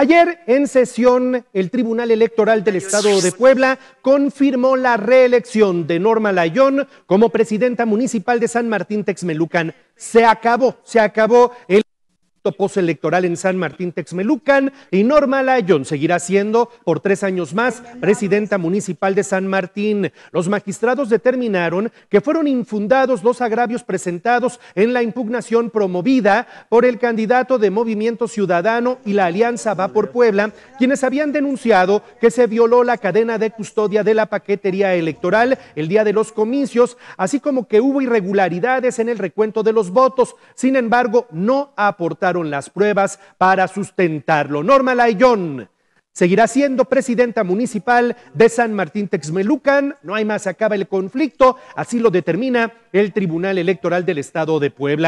Ayer en sesión, el Tribunal Electoral del Estado de Puebla confirmó la reelección de Norma Layón como presidenta municipal de San Martín Texmelucan. Se acabó, se acabó el electoral en San Martín Texmelucan y Norma Layón seguirá siendo por tres años más presidenta municipal de San Martín. Los magistrados determinaron que fueron infundados los agravios presentados en la impugnación promovida por el candidato de Movimiento Ciudadano y la Alianza Va por Puebla, quienes habían denunciado que se violó la cadena de custodia de la paquetería electoral el día de los comicios, así como que hubo irregularidades en el recuento de los votos. Sin embargo, no aportaron las pruebas para sustentarlo. Norma Layón seguirá siendo presidenta municipal de San Martín Texmelucan. No hay más, acaba el conflicto, así lo determina el Tribunal Electoral del Estado de Puebla.